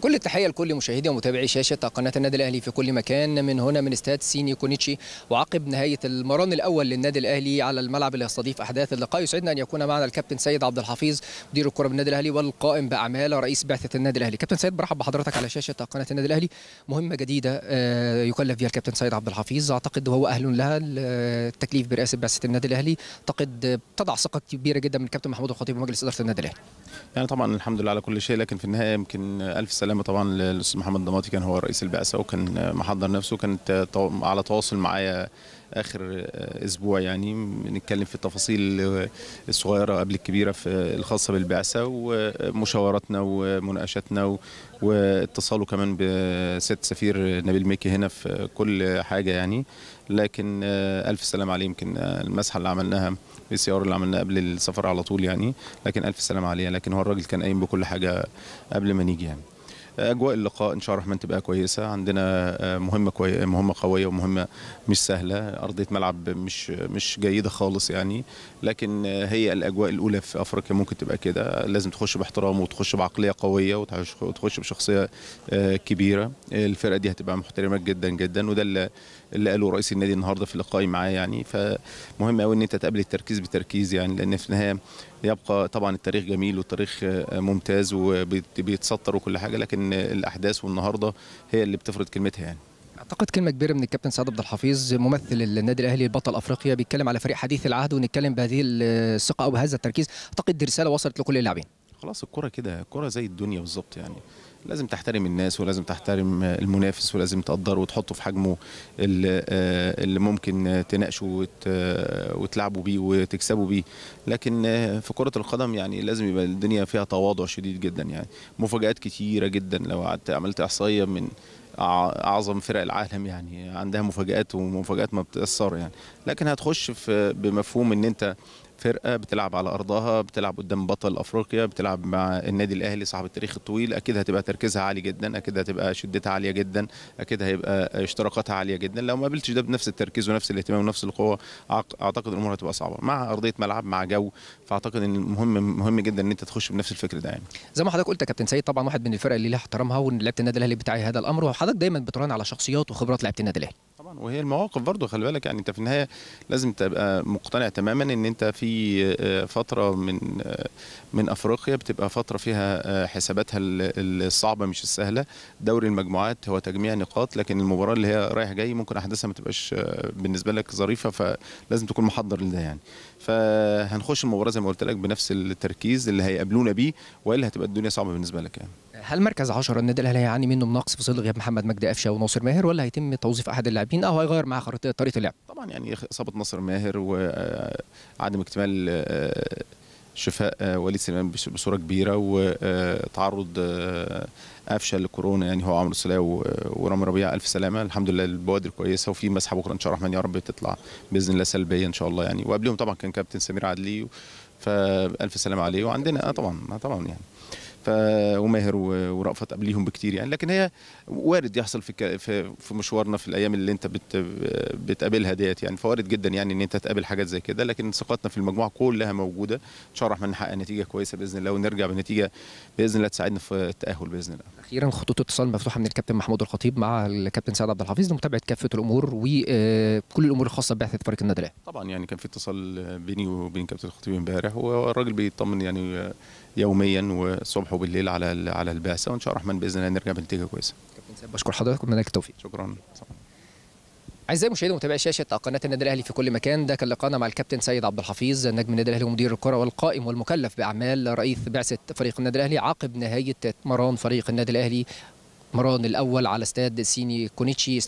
كل التحية لكل مشاهدي ومتابعي شاشة قناة النادي الأهلي في كل مكان من هنا من استاد سيني كونيتشي وعقب نهاية المران الأول للنادي الأهلي على الملعب اللي يستضيف أحداث اللقاء يسعدنا أن يكون معنا الكابتن سيد عبد الحفيظ مدير الكرة بالنادي الأهلي والقائم بأعمال رئيس بعثة النادي الأهلي كابتن سيد برحب بحضرتك على شاشة قناة النادي الأهلي مهمة جديدة آه، يكلف فيها الكابتن سيد عبد الحفيظ أعتقد هو أهل لها التكليف برئاسة بعثة النادي الأهلي أعتقد تضع ثقة كبيرة جدا من الكابتن محمود الخطيب ومجلس إدارة النادي الأهلي يعني طبعا الحمد لله على كل شيء لكن في النهاية يمكن ألف سلام السلامه طبعا للاستاذ محمد ضماطي كان هو رئيس البعثه وكان محضر نفسه كانت على تواصل معايا اخر اسبوع يعني بنتكلم في التفاصيل الصغيره قبل الكبيره في الخاصه بالبعثه ومشاوراتنا ومناقشاتنا واتصاله كمان بست سفير نبيل مكي هنا في كل حاجه يعني لكن الف سلام عليه يمكن المسحه اللي عملناها السياره اللي عملناها قبل السفر على طول يعني لكن الف سلام عليه لكن هو الراجل كان قايم بكل حاجه قبل ما نيجي يعني اجواء اللقاء ان شاء الله الرحمن تبقى كويسه عندنا آه، مهمه كوي... مهمه قويه ومهمه مش سهله ارضيه ملعب مش مش جيده خالص يعني لكن آه، هي الاجواء الاولى في افريقيا ممكن تبقى كده لازم تخش باحترام وتخش بعقليه قويه وتخش بشخصيه آه، كبيره الفرقه دي هتبقى محترمه جدا جدا وده اللي اللي قاله رئيس النادي النهارده في لقائي معاه يعني فمهم قوي ان انت تقابل التركيز بتركيز يعني لان في النهايه يبقى طبعا التاريخ جميل والتاريخ ممتاز وبيتسطر وكل حاجه لكن الاحداث والنهارده هي اللي بتفرض كلمتها يعني اعتقد كلمه كبيره من الكابتن سعد عبد الحفيظ ممثل النادي الاهلي بطل افريقيا بيتكلم على فريق حديث العهد ونتكلم بهذه الثقه او بهذا التركيز اعتقد دي رساله وصلت لكل اللاعبين خلاص الكره كده الكره زي الدنيا بالظبط يعني لازم تحترم الناس ولازم تحترم المنافس ولازم تقدره وتحطه في حجمه آه، اللي ممكن تناقشه آه، وتلعبه بيه وتكسبوا بيه لكن آه، في كره القدم يعني لازم يبقى الدنيا فيها تواضع شديد جدا يعني مفاجات كتيره جدا لو قعدت عملت احصائيه من اعظم فرق العالم يعني عندها مفاجات ومفاجات ما بتاثر يعني لكن هتخش في بمفهوم ان انت فرقه بتلعب على ارضها بتلعب قدام بطل افريقيا بتلعب مع النادي الاهلي صاحب التاريخ الطويل اكيد هتبقى تركيزها عالي جدا اكيد هتبقى شدتها عاليه جدا اكيد هيبقى اشتراكاتها عاليه جدا لو ما قابلتش ده بنفس التركيز ونفس الاهتمام ونفس القوه اعتقد الامور هتبقى صعبه مع ارضيه ملعب مع جو فاعتقد ان المهم مهم جدا ان انت تخش بنفس الفكر ده يعني زي ما حضرتك قلت يا كابتن سيد طبعا واحد من الفرق اللي ليها احترامها ولعبه النادي الاهلي بتاعي هذا الامر وحضرتك دايما بتراهن على شخصيات وخبرات لعبه النادي الاهلي طبعا وهي المواقف برضه خلي بالك يعني انت في النهايه لازم تبقى مقتنع تماما ان انت في آه، فتره من آه، من افريقيا بتبقى فتره فيها آه، حساباتها الصعبه مش السهله دوري المجموعات هو تجميع نقاط لكن المباراه اللي هي رايح جاي ممكن احداثها ما تبقاش بالنسبه لك ظريفه فلازم تكون محضر لده يعني فهنخش المباراه زي ما قلت لك بنفس التركيز اللي هيقابلونا بيه والا هتبقى الدنيا صعبه بالنسبه لك يعني هل مركز 10 النادي الاهلي هيعاني منه من نقص في ظل غياب محمد مجدي قفشه وناصر ماهر ولا هيتم توظيف احد اللاعبين شايفين اه هو هيغير مع طريقه اللعب طبعا يعني اصابه نصر ماهر وعدم آه، اكتمال آه، شفاء آه، وليد سليمان بصوره كبيره وتعرض قفشه لكورونا يعني هو عمرو السلاوي ورامي ربيع الف سلامه الحمد لله البوادر كويسه وفي مسحه بكره ان شاء الله الرحمن يا رب تطلع باذن الله سلبيه ان شاء الله يعني وقبلهم طبعا كان كابتن سمير عدلي فالف سلامه عليه وعندنا اه طبعا طبعا يعني وماهر ورأفت قبليهم بكتير يعني لكن هي وارد يحصل في في مشوارنا في الايام اللي انت بت بتقابلها ديت يعني فوارد جدا يعني ان انت تقابل حاجات زي كده لكن ثقتنا في المجموعه كلها موجوده ان شاء الله نحقق نتيجه كويسه باذن الله ونرجع بنتيجه باذن الله تساعدنا في التاهل باذن الله. اخيرا خطوط اتصال مفتوحه من الكابتن محمود الخطيب مع الكابتن سعد عبد الحفيظ لمتابعه كافه الامور وكل آه، الامور الخاصه ببعثه فريق النادي الاهلي. طبعا يعني كان في اتصال بيني وبين كابتن الخطيب امبارح والراجل بيطمن يعني آه، يوميا والصبح وبالليل بالليل على على البعثه وان شاء الله الرحمن باذن الله نرجع بنتيجه كويسه كابتن سيد بشكر حضرتك واتمنى لك التوفيق شكرا أعزائي المشاهدين ومتابعي شاشة قناة النادي الأهلي في كل مكان، ده كان لقاءنا مع الكابتن سيد عبد الحفيظ نجم النادي الأهلي ومدير الكرة والقائم والمكلف بأعمال رئيس بعثة فريق النادي الأهلي عقب نهاية مران فريق النادي الأهلي مران الأول على استاد سيني كونيتشي